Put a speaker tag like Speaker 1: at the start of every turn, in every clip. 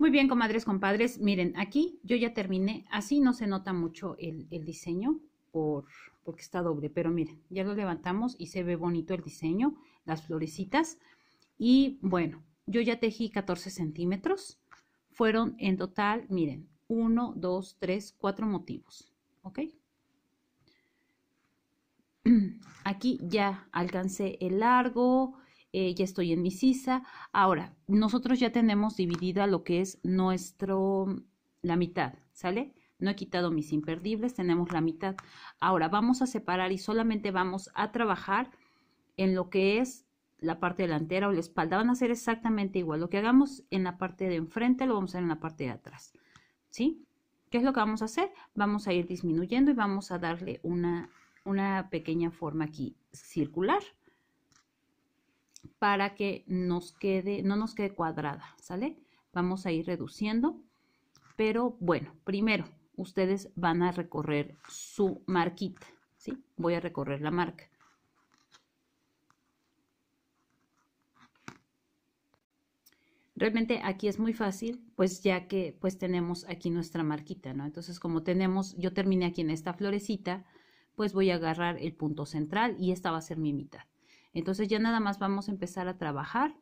Speaker 1: Muy bien, comadres, compadres. Miren, aquí yo ya terminé. Así no se nota mucho el, diseño por, porque está doble. Pero miren, ya lo levantamos y se ve bonito el diseño, las florecitas. Y bueno, yo ya tejí 14 centímetros. Fueron en total, miren, 1, 2, 3, 4 motivos. ¿Ok? Aquí ya alcancé el largo, eh, ya estoy en mi sisa. Ahora, nosotros ya tenemos dividida lo que es nuestro, mm, la mitad, ¿sale? No he quitado mis imperdibles, tenemos la mitad. Ahora vamos a separar y solamente vamos a trabajar en lo que es la parte delantera o la espalda. Van a ser exactamente igual. Lo que hagamos en la parte de enfrente lo vamos a hacer en la parte de atrás. ¿Sí? ¿Qué es lo que vamos a hacer? Vamos a ir disminuyendo y vamos a darle una, una pequeña forma aquí circular para que nos quede, no nos quede cuadrada, ¿sale? Vamos a ir reduciendo, pero bueno, primero ustedes van a recorrer su marquita, ¿sí? Voy a recorrer la marca. Realmente aquí es muy fácil, pues ya que pues tenemos aquí nuestra marquita, ¿no? Entonces como tenemos, yo terminé aquí en esta florecita, pues voy a agarrar el punto central y esta va a ser mi mitad. Entonces ya nada más vamos a empezar a trabajar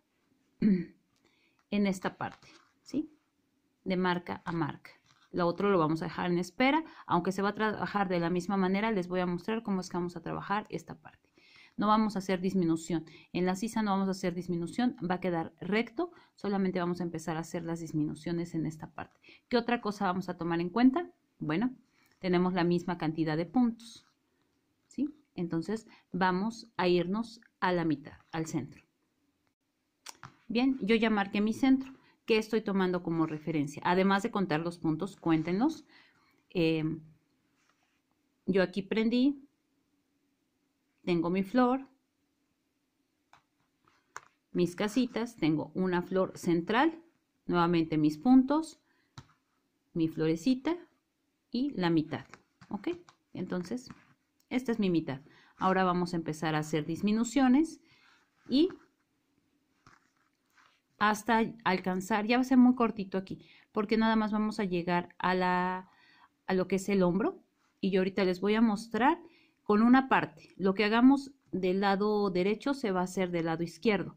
Speaker 1: en esta parte, ¿sí? De marca a marca. Lo otro lo vamos a dejar en espera, aunque se va a trabajar de la misma manera, les voy a mostrar cómo es que vamos a trabajar esta parte. No vamos a hacer disminución. En la sisa no vamos a hacer disminución, va a quedar recto, solamente vamos a empezar a hacer las disminuciones en esta parte. ¿Qué otra cosa vamos a tomar en cuenta? Bueno, tenemos la misma cantidad de puntos, ¿sí? Entonces vamos a irnos a la mitad, al centro. Bien, yo ya marqué mi centro, que estoy tomando como referencia. Además de contar los puntos, cuéntenos eh, yo aquí prendí, tengo mi flor, mis casitas, tengo una flor central, nuevamente mis puntos, mi florecita y la mitad, ¿ok? Entonces, esta es mi mitad. Ahora vamos a empezar a hacer disminuciones y hasta alcanzar, ya va a ser muy cortito aquí, porque nada más vamos a llegar a, la, a lo que es el hombro y yo ahorita les voy a mostrar con una parte. Lo que hagamos del lado derecho se va a hacer del lado izquierdo.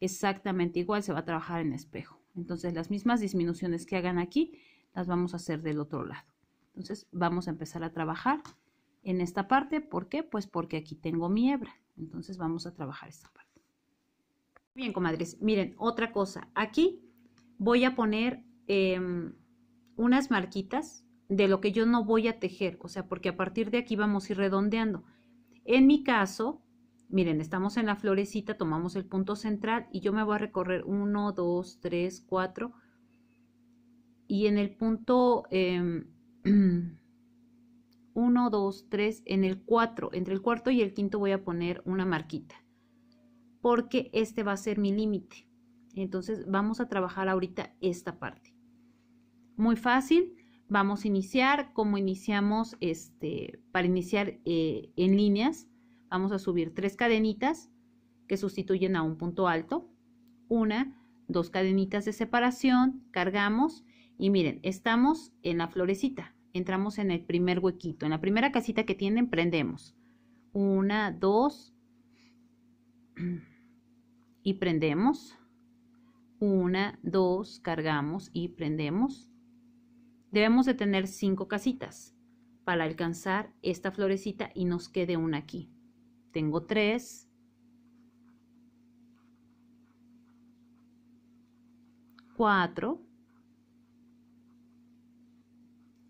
Speaker 1: Exactamente igual se va a trabajar en espejo. Entonces las mismas disminuciones que hagan aquí las vamos a hacer del otro lado. Entonces vamos a empezar a trabajar en esta parte. ¿Por qué? Pues porque aquí tengo mi hebra. Entonces vamos a trabajar esta parte. Bien, comadres. Miren, otra cosa. Aquí voy a poner em, unas marquitas de lo que yo no voy a tejer. O sea, porque a partir de aquí vamos a ir redondeando. En mi caso, miren, estamos en la florecita, tomamos el punto central y yo me voy a recorrer 1, 2, 3, 4. Y en el punto... Em, 1, 2, 3, en el 4, entre el cuarto y el quinto voy a poner una marquita, porque este va a ser mi límite. Entonces vamos a trabajar ahorita esta parte. Muy fácil, vamos a iniciar como iniciamos este, para iniciar eh, en líneas. Vamos a subir tres cadenitas que sustituyen a un punto alto, una, dos cadenitas de separación, cargamos y miren, estamos en la florecita, entramos en el primer huequito. En la primera casita que tienen, prendemos. Una, dos. Y prendemos. Una, dos, cargamos y prendemos. Debemos de tener cinco casitas para alcanzar esta florecita y nos quede una aquí. Tengo tres. Cuatro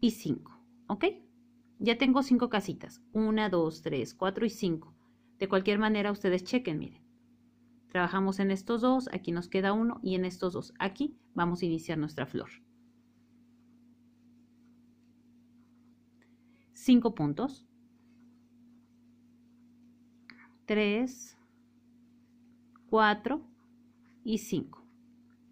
Speaker 1: y 5, ¿ok? Ya tengo 5 casitas, 1, 2, 3, 4 y 5. De cualquier manera, ustedes chequen, miren. Trabajamos en estos dos, aquí nos queda uno y en estos dos, aquí vamos a iniciar nuestra flor. 5 puntos. 3, 4 y 5.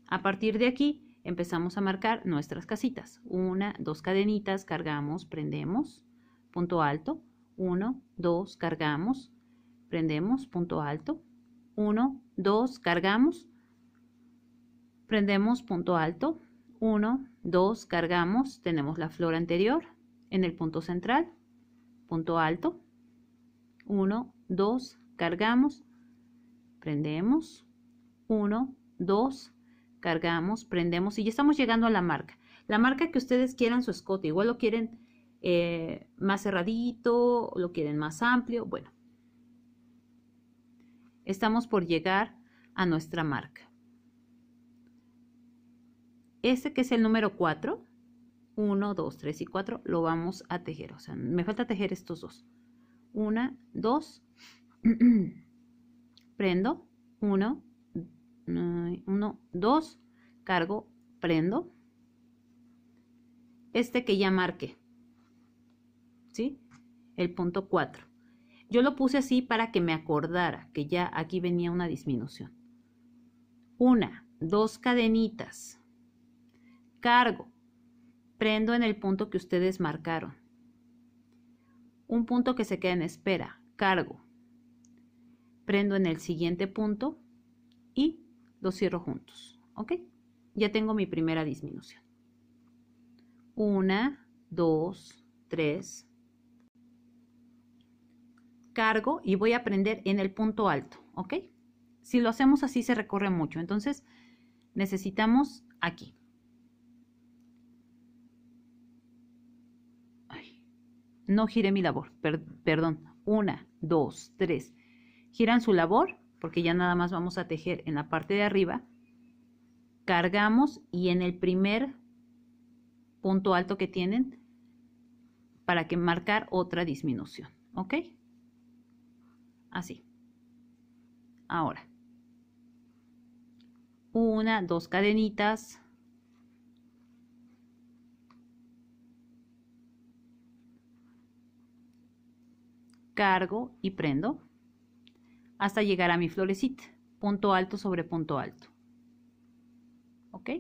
Speaker 1: A partir de aquí empezamos a marcar nuestras casitas. Una, dos cadenitas, cargamos, prendemos, punto alto. Uno, dos, cargamos, prendemos, punto alto. Uno, dos, cargamos, prendemos, punto alto. Uno, dos, cargamos, tenemos la flor anterior en el punto central, punto alto. Uno, dos, cargamos, prendemos. Uno, dos, cargamos, prendemos y ya estamos llegando a la marca. La marca que ustedes quieran su escote, igual lo quieren eh, más cerradito, lo quieren más amplio, bueno. Estamos por llegar a nuestra marca. Este que es el número 4, 1, 2, 3 y 4, lo vamos a tejer. O sea, me falta tejer estos dos. 1, 2, prendo, 1, 1, 2, cargo, prendo. Este que ya marqué. ¿Sí? El punto 4. Yo lo puse así para que me acordara que ya aquí venía una disminución. Una, dos cadenitas. Cargo. Prendo en el punto que ustedes marcaron. Un punto que se queda en espera. Cargo. Prendo en el siguiente punto y los cierro juntos, ¿ok? Ya tengo mi primera disminución. Una, dos, tres. Cargo y voy a aprender en el punto alto, ¿ok? Si lo hacemos así se recorre mucho, entonces necesitamos aquí. no gire mi labor, perdón. Una, dos, tres. Giran su labor porque ya nada más vamos a tejer en la parte de arriba, cargamos y en el primer punto alto que tienen para que marcar otra disminución, ¿ok? Así. Ahora, una, dos cadenitas. Cargo y prendo hasta llegar a mi florecita, punto alto sobre punto alto. ¿Ok?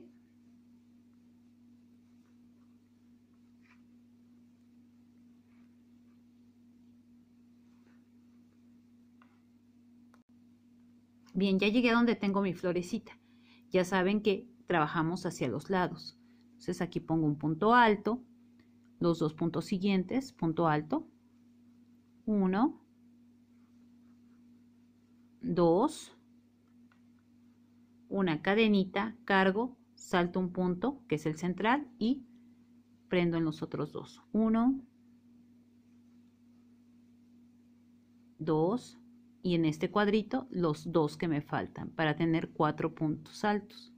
Speaker 1: Bien, ya llegué a donde tengo mi florecita. Ya saben que trabajamos hacia los lados. Entonces aquí pongo un punto alto, los dos puntos siguientes, punto alto, uno. 2, una cadenita, cargo, salto un punto, que es el central, y prendo en los otros dos. 1, 2, y en este cuadrito los dos que me faltan para tener cuatro puntos altos.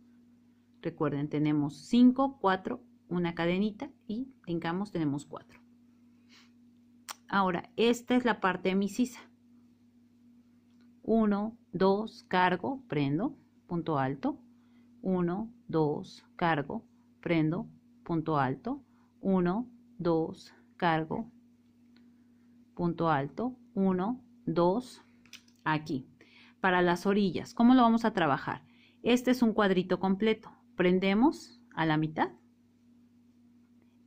Speaker 1: Recuerden, tenemos 5, 4, una cadenita y tengamos tenemos 4. Ahora, esta es la parte de mi sisa. 1, 2, cargo, prendo, punto alto. 1, 2, cargo, prendo, punto alto. 1, 2, cargo, punto alto. 1, 2, aquí. Para las orillas, ¿cómo lo vamos a trabajar? Este es un cuadrito completo. Prendemos a la mitad,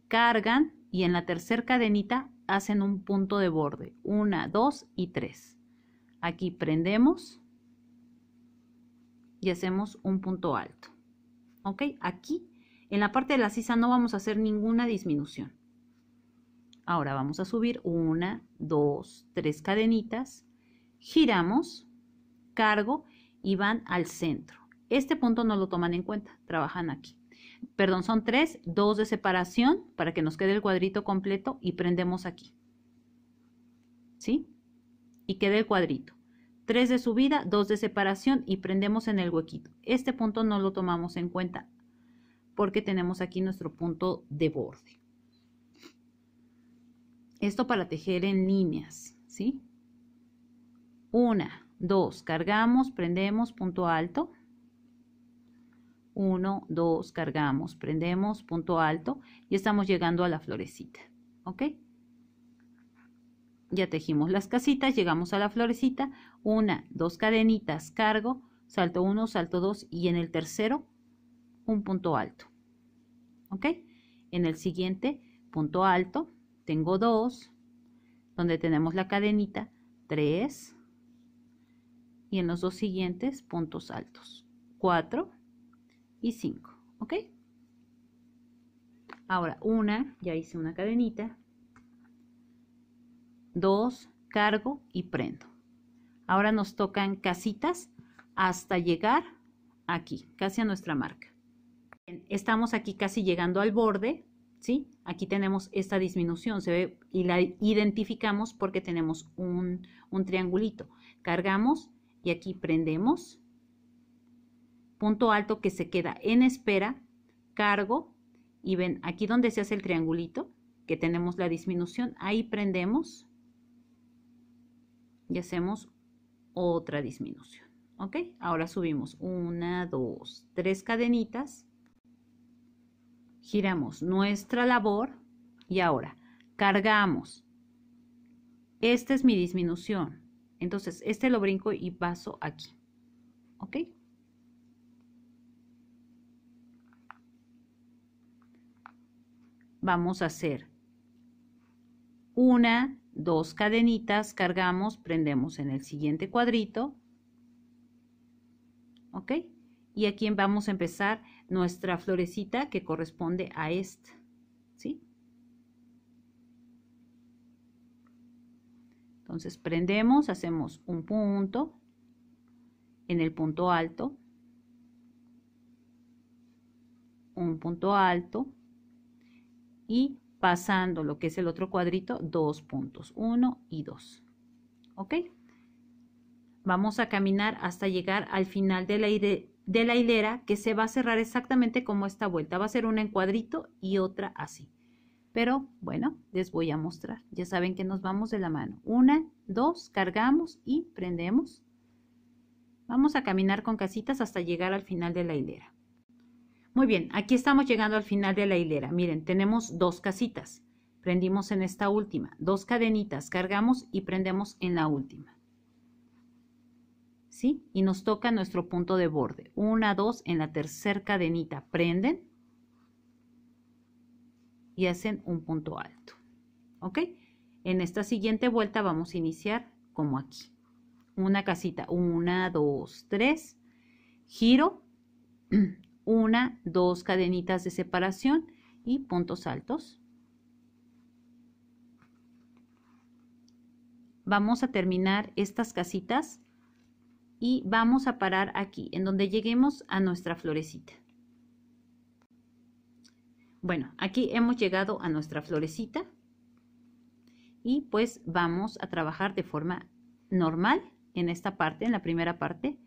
Speaker 1: cargan y en la tercera cadenita hacen un punto de borde. 1, 2 y 3. Aquí prendemos y hacemos un punto alto. ¿Ok? Aquí, en la parte de la sisa no vamos a hacer ninguna disminución. Ahora vamos a subir una, dos, tres cadenitas, giramos, cargo y van al centro. Este punto no lo toman en cuenta, trabajan aquí. Perdón, son tres, dos de separación para que nos quede el cuadrito completo y prendemos aquí. ¿Sí? y queda el cuadrito. 3 de subida, dos de separación y prendemos en el huequito. Este punto no lo tomamos en cuenta porque tenemos aquí nuestro punto de borde. Esto para tejer en líneas, ¿sí? Una, dos, cargamos, prendemos, punto alto. uno dos cargamos, prendemos, punto alto y estamos llegando a la florecita. ¿Ok? ya tejimos las casitas, llegamos a la florecita, una, dos cadenitas, cargo, salto uno salto dos y en el tercero un punto alto. ¿Ok? En el siguiente punto alto tengo dos donde tenemos la cadenita tres y en los dos siguientes puntos altos cuatro y cinco ¿Ok? Ahora una, ya hice una cadenita, dos cargo y prendo. Ahora nos tocan casitas hasta llegar aquí, casi a nuestra marca. Estamos aquí casi llegando al borde, ¿sí? Aquí tenemos esta disminución, se ve y la identificamos porque tenemos un, un triangulito. Cargamos y aquí prendemos. Punto alto que se queda en espera, cargo y ven aquí donde se hace el triangulito, que tenemos la disminución, ahí prendemos y hacemos otra disminución. ¿Ok? Ahora subimos una, dos, tres cadenitas. Giramos nuestra labor y ahora cargamos. Esta es mi disminución. Entonces, este lo brinco y paso aquí. ¿Ok? Vamos a hacer una, dos cadenitas, cargamos, prendemos en el siguiente cuadrito, ¿ok? Y aquí vamos a empezar nuestra florecita que corresponde a esta, ¿sí? Entonces prendemos, hacemos un punto en el punto alto, un punto alto y pasando lo que es el otro cuadrito, dos puntos, uno y dos ¿Ok? Vamos a caminar hasta llegar al final de la, de la hilera que se va a cerrar exactamente como esta vuelta. Va a ser una en cuadrito y otra así. Pero bueno, les voy a mostrar. Ya saben que nos vamos de la mano. Una, dos, cargamos y prendemos. Vamos a caminar con casitas hasta llegar al final de la hilera. Muy bien, aquí estamos llegando al final de la hilera. Miren, tenemos dos casitas. Prendimos en esta última, dos cadenitas, cargamos y prendemos en la última. ¿Sí? Y nos toca nuestro punto de borde. Una, dos, en la tercera cadenita prenden y hacen un punto alto. ¿Ok? En esta siguiente vuelta vamos a iniciar como aquí. Una casita, una, dos, tres, giro, una, dos cadenitas de separación y puntos altos. Vamos a terminar estas casitas y vamos a parar aquí, en donde lleguemos a nuestra florecita. Bueno, aquí hemos llegado a nuestra florecita y pues vamos a trabajar de forma normal en esta parte, en la primera parte.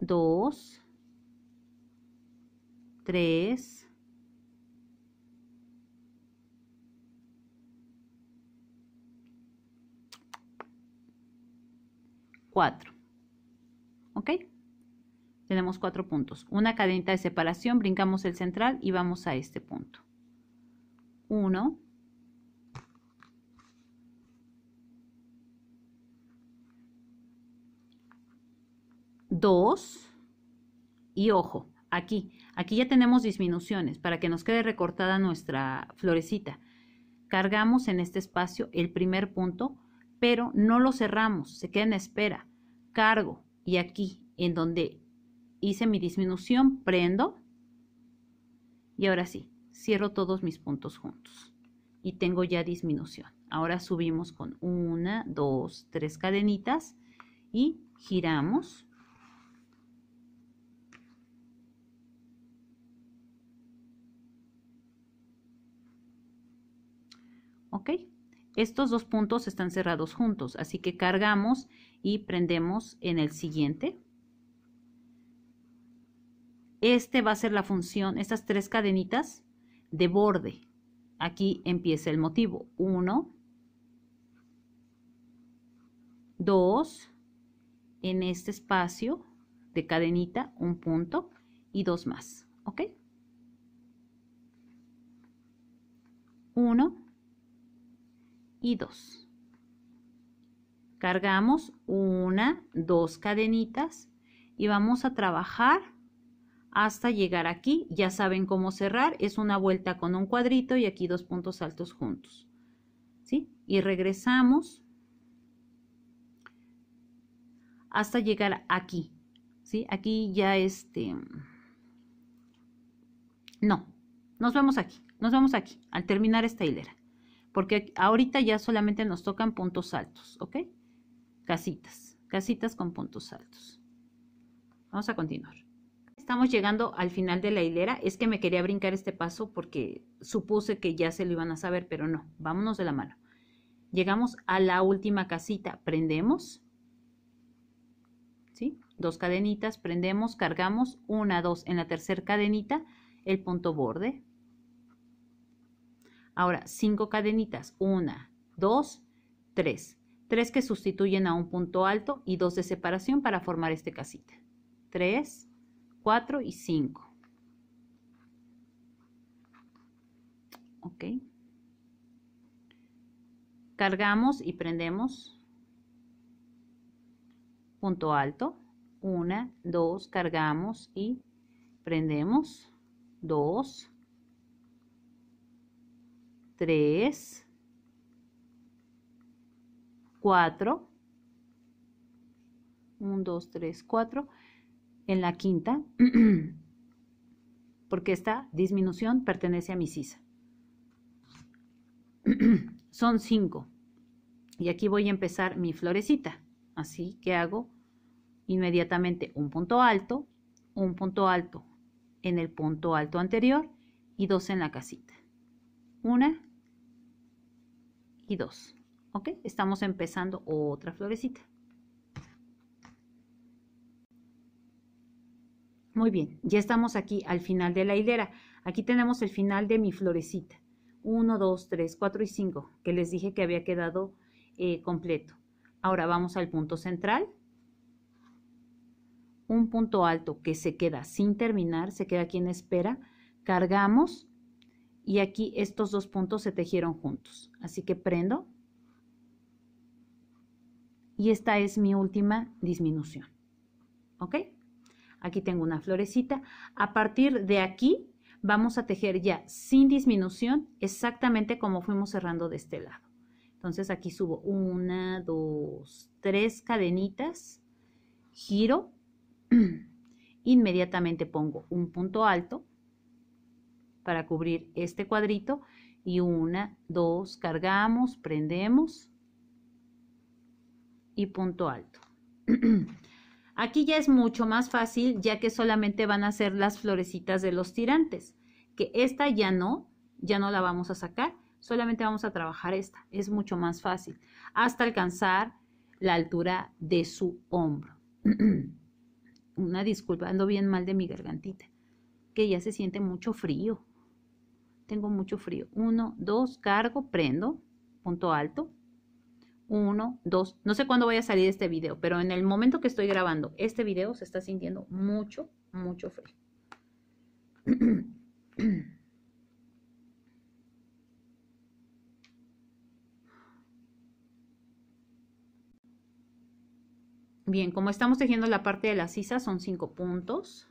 Speaker 1: Dos, 3, 4. ¿Ok? Tenemos cuatro puntos. Una cadenita de separación, brincamos el central y vamos a este punto. 1, 2 y ojo, aquí. Aquí ya tenemos disminuciones para que nos quede recortada nuestra florecita. Cargamos en este espacio el primer punto, pero no lo cerramos, se queda en espera. Cargo y aquí, en donde hice mi disminución, prendo. Y ahora sí, cierro todos mis puntos juntos. Y tengo ya disminución. Ahora subimos con una, dos, tres cadenitas y giramos Estos dos puntos están cerrados juntos, así que cargamos y prendemos en el siguiente. Este va a ser la función, estas tres cadenitas de borde. Aquí empieza el motivo. 1, 2, en este espacio de cadenita, un punto y dos más, ¿ok? 1, y dos Cargamos una, dos cadenitas y vamos a trabajar hasta llegar aquí. Ya saben cómo cerrar, es una vuelta con un cuadrito y aquí dos puntos altos juntos. ¿Sí? Y regresamos hasta llegar aquí. ¿Sí? Aquí ya este... No, nos vemos aquí, nos vemos aquí al terminar esta hilera porque ahorita ya solamente nos tocan puntos altos, ¿ok? Casitas, casitas con puntos altos. Vamos a continuar. Estamos llegando al final de la hilera. Es que me quería brincar este paso porque supuse que ya se lo iban a saber, pero no. Vámonos de la mano. Llegamos a la última casita. Prendemos. ¿Sí? Dos cadenitas. Prendemos, cargamos. Una, dos. En la tercera cadenita, el punto borde. Ahora 5 cadenitas. 1, 2, 3. 3 que sustituyen a un punto alto y dos de separación para formar este casita. 3, 4 y 5. Ok. Cargamos y prendemos punto alto. 1, 2. Cargamos y prendemos 2. 3, 4, 1, 2, 3, 4, en la quinta, porque esta disminución pertenece a mi sisa. Son 5. Y aquí voy a empezar mi florecita. Así que hago inmediatamente un punto alto, un punto alto en el punto alto anterior y dos en la casita. Una, 2. ¿Ok? Estamos empezando otra florecita. Muy bien, ya estamos aquí al final de la hilera. Aquí tenemos el final de mi florecita. 1, 2, 3, 4 y 5, que les dije que había quedado eh, completo. Ahora vamos al punto central. Un punto alto que se queda sin terminar, se queda aquí en espera. Cargamos y aquí estos dos puntos se tejieron juntos. Así que prendo y esta es mi última disminución. ¿Ok? Aquí tengo una florecita. A partir de aquí vamos a tejer ya sin disminución exactamente como fuimos cerrando de este lado. Entonces aquí subo una, dos, tres cadenitas, giro, inmediatamente pongo un punto alto para cubrir este cuadrito y una, dos, cargamos, prendemos y punto alto. Aquí ya es mucho más fácil ya que solamente van a ser las florecitas de los tirantes, que esta ya no, ya no la vamos a sacar, solamente vamos a trabajar esta, es mucho más fácil, hasta alcanzar la altura de su hombro. Una disculpa, ando bien mal de mi gargantita, que ya se siente mucho frío tengo mucho frío. Uno, dos, cargo, prendo, punto alto. Uno, dos. no sé cuándo voy a salir este video, pero en el momento que estoy grabando este video se está sintiendo mucho, mucho frío. Bien, como estamos tejiendo la parte de la sisa, son cinco puntos.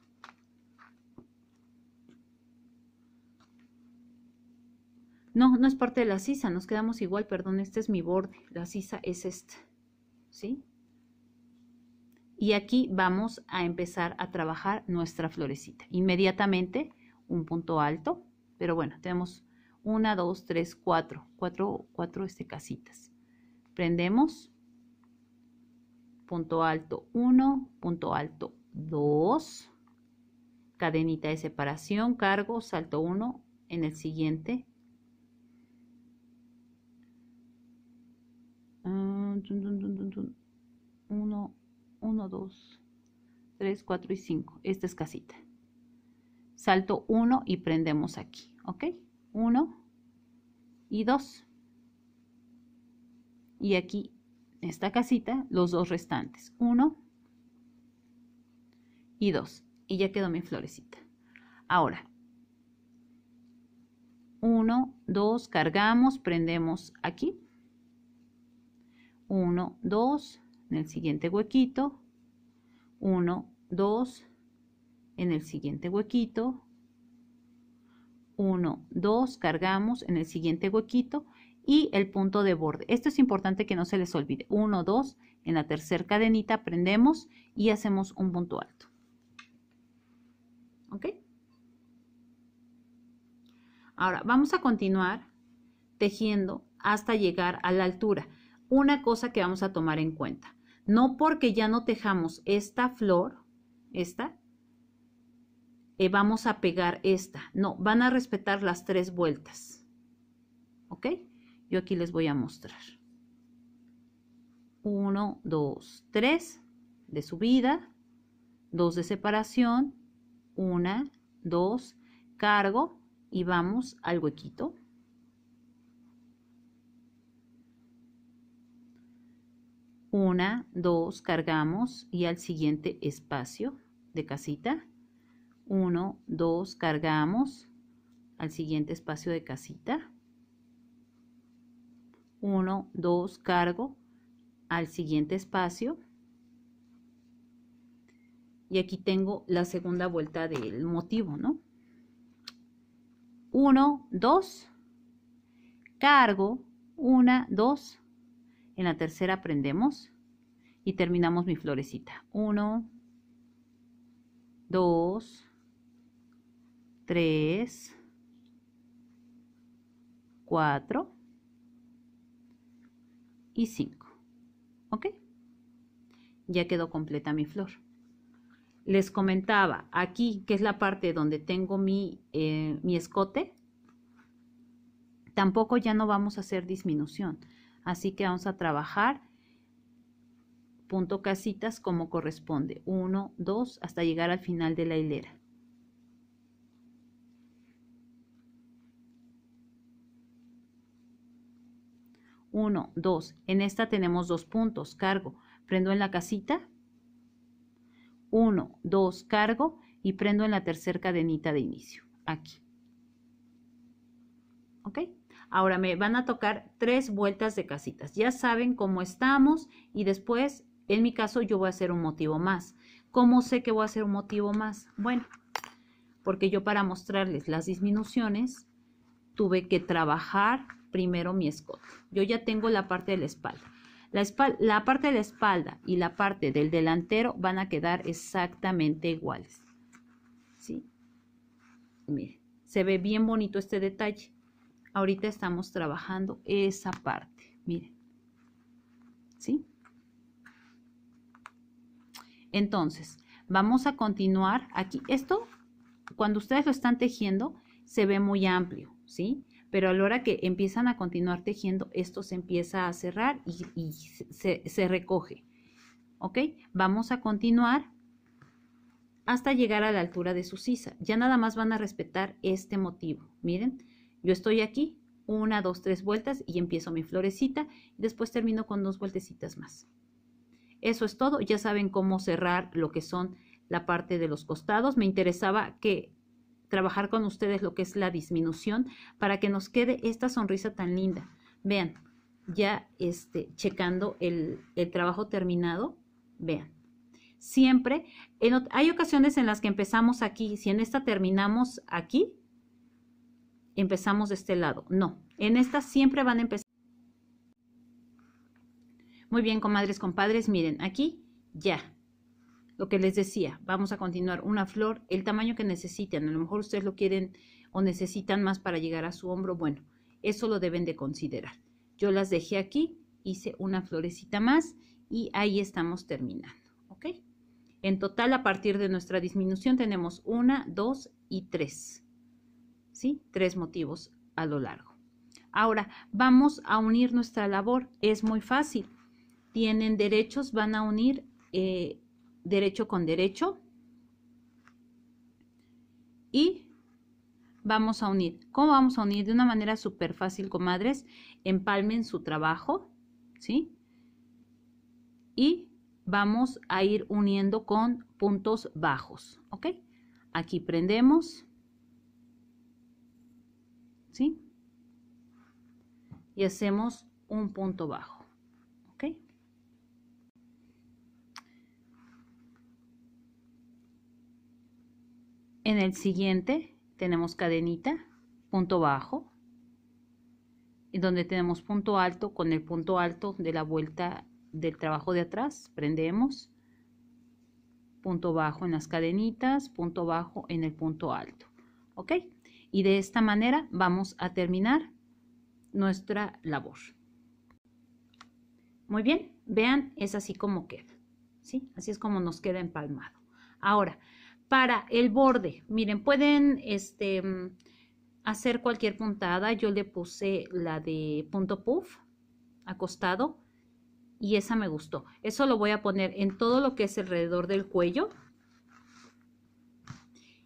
Speaker 1: No, no es parte de la sisa, nos quedamos igual, perdón, este es mi borde, la sisa es esta, ¿sí? Y aquí vamos a empezar a trabajar nuestra florecita. Inmediatamente, un punto alto, pero bueno, tenemos una, dos, tres, cuatro, cuatro, cuatro este, casitas. Prendemos, punto alto 1, punto alto 2, cadenita de separación, cargo, salto 1, en el siguiente 1, 1, 2, 3, 4 y 5. Esta es casita. Salto 1 y prendemos aquí, ¿ok? 1 y 2. Y aquí, esta casita, los dos restantes. 1 y 2. Y ya quedó mi florecita. Ahora, 1, 2, cargamos, prendemos aquí. 1, 2, en el siguiente huequito, 1, 2, en el siguiente huequito, 1, 2, cargamos en el siguiente huequito y el punto de borde. Esto es importante que no se les olvide. 1, 2, en la tercera cadenita prendemos y hacemos un punto alto. ¿Ok? Ahora vamos a continuar tejiendo hasta llegar a la altura una cosa que vamos a tomar en cuenta. No porque ya no tejamos esta flor, esta, eh, vamos a pegar esta. No, van a respetar las tres vueltas. ¿Ok? Yo aquí les voy a mostrar. Uno, dos, tres de subida, dos de separación, una, dos, cargo y vamos al huequito Una, dos, cargamos y al siguiente espacio de casita. Uno, dos, cargamos al siguiente espacio de casita. Uno, dos, cargo al siguiente espacio. Y aquí tengo la segunda vuelta del motivo, ¿no? Uno, dos, cargo, una, dos, en la tercera prendemos y terminamos mi florecita. Uno, dos, tres, cuatro y cinco. ¿Ok? Ya quedó completa mi flor. Les comentaba aquí, que es la parte donde tengo mi, eh, mi escote, tampoco ya no vamos a hacer disminución. Así que vamos a trabajar punto casitas como corresponde. 1, 2 hasta llegar al final de la hilera. Uno, dos. En esta tenemos dos puntos. Cargo. Prendo en la casita. 1, 2, cargo y prendo en la tercera cadenita de inicio, aquí. ¿Ok? Ahora me van a tocar tres vueltas de casitas. Ya saben cómo estamos y después, en mi caso, yo voy a hacer un motivo más. ¿Cómo sé que voy a hacer un motivo más? Bueno, porque yo para mostrarles las disminuciones tuve que trabajar primero mi escote. Yo ya tengo la parte de la espalda. La, la, parte de la espalda y la parte del delantero van a quedar exactamente iguales. Miren, se ve bien bonito este detalle. Ahorita estamos trabajando esa parte, miren. ¿Sí? Entonces, vamos a continuar aquí. Esto, cuando ustedes lo están tejiendo, se ve muy amplio, ¿sí? Pero a la hora que empiezan a continuar tejiendo, esto se empieza a cerrar y, se, se recoge. ¿Ok? Vamos a continuar hasta llegar a la altura de su sisa. Ya nada más van a respetar este motivo. Miren, yo estoy aquí, una, dos, tres vueltas y empiezo mi florecita y después termino con dos vueltecitas más. Eso es todo, ya saben cómo cerrar lo que son la parte de los costados. Me interesaba que trabajar con ustedes lo que es la disminución para que nos quede esta sonrisa tan linda. Vean, ya este, checando el, trabajo terminado, vean. Siempre, hay ocasiones en las que empezamos aquí, si en esta terminamos aquí, empezamos de este lado. No, en estas siempre van a empezar. Muy bien, comadres, compadres, miren, aquí ya. Lo que les decía, vamos a continuar una flor, el tamaño que necesiten. A lo mejor ustedes lo quieren o necesitan más para llegar a su hombro. Bueno, eso lo deben de considerar. Yo las dejé aquí, hice una florecita más y ahí estamos terminando, ¿ok? En total, a partir de nuestra disminución tenemos una, dos y tres. ¿sí? Tres motivos a lo largo. Ahora, vamos a unir nuestra labor. Es muy fácil. Tienen derechos, van a unir eh, derecho con derecho. Y vamos a unir. ¿Cómo vamos a unir? De una manera súper fácil, comadres. Empalmen su trabajo, ¿sí? Y vamos a ir uniendo con puntos bajos, ¿ok? Aquí prendemos ¿sí? Y hacemos un punto bajo, ¿ok? En el siguiente tenemos cadenita, punto bajo, y donde tenemos punto alto con el punto alto de la vuelta del trabajo de atrás, prendemos, punto bajo en las cadenitas, punto bajo en el punto alto, ¿ok? y de esta manera vamos a terminar nuestra labor. Muy bien, vean, es así como queda, ¿sí? Así es como nos queda empalmado. Ahora, para el borde, miren, pueden este, hacer cualquier puntada. Yo le puse la de punto puff acostado y esa me gustó. Eso lo voy a poner en todo lo que es alrededor del cuello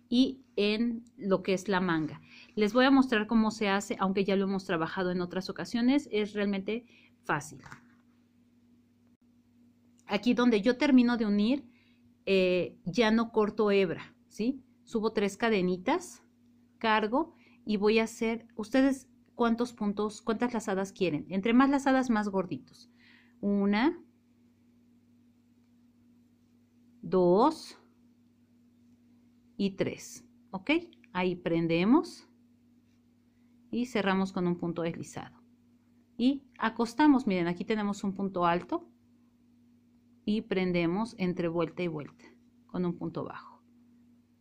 Speaker 1: y en lo que es la manga. Les voy a mostrar cómo se hace, aunque ya lo hemos trabajado en otras ocasiones, es realmente fácil. Aquí donde yo termino de unir, eh, ya no corto hebra, ¿sí? Subo tres cadenitas, cargo y voy a hacer, ustedes cuántos puntos, cuántas lazadas quieren. Entre más lazadas, más gorditos. Una, dos y tres ok ahí prendemos y cerramos con un punto deslizado y acostamos miren aquí tenemos un punto alto y prendemos entre vuelta y vuelta con un punto bajo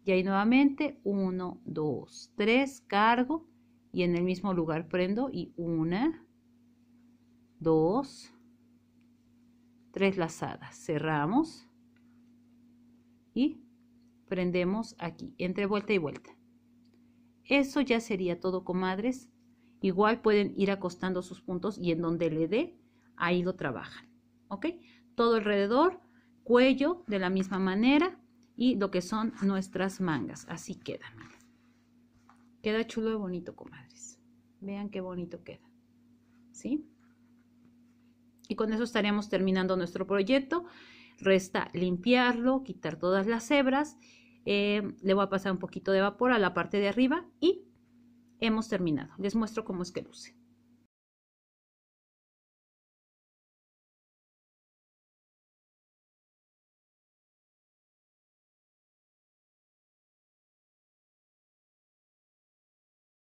Speaker 1: y ahí nuevamente 1 dos, tres, cargo y en el mismo lugar prendo y una, dos, tres lazadas cerramos y prendemos aquí, entre vuelta y vuelta. Eso ya sería todo, comadres. Igual pueden ir acostando sus puntos y en donde le dé, ahí lo trabajan. ¿Ok? Todo alrededor, cuello de la misma manera y lo que son nuestras mangas. Así queda. Queda chulo y bonito, comadres. Vean qué bonito queda. ¿Sí? Y con eso estaríamos terminando nuestro proyecto. Resta limpiarlo, quitar todas las hebras eh, le voy a pasar un poquito de vapor a la parte de arriba y hemos terminado. Les muestro cómo es que luce.